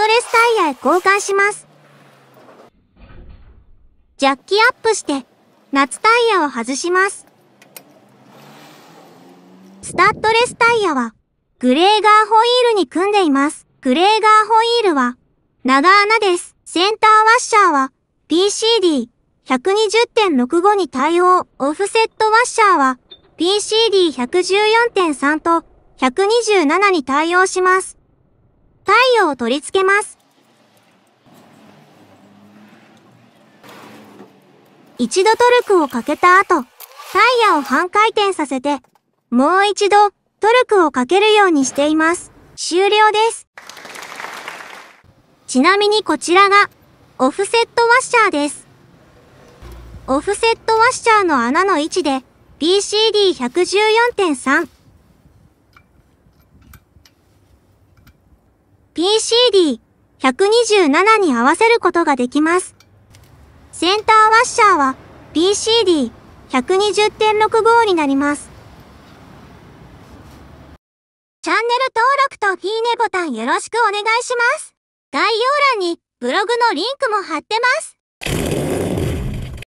ストレスタイヤへ交換します。ジャッキアップして、夏タイヤを外します。スタッドレスタイヤは、グレーガーホイールに組んでいます。グレーガーホイールは、長穴です。センターワッシャーは、PCD120.65 に対応。オフセットワッシャーは、PCD114.3 と127に対応します。を取り付けます。一度トルクをかけた後、タイヤを半回転させて、もう一度トルクをかけるようにしています。終了です。ちなみにこちらが、オフセットワッシャーです。オフセットワッシャーの穴の位置で、p c d 1 1 4 3 PCD127 に合わせることができます。センターワッシャーは PCD120.65 になります。チャンネル登録といいねボタンよろしくお願いします。概要欄にブログのリンクも貼ってます。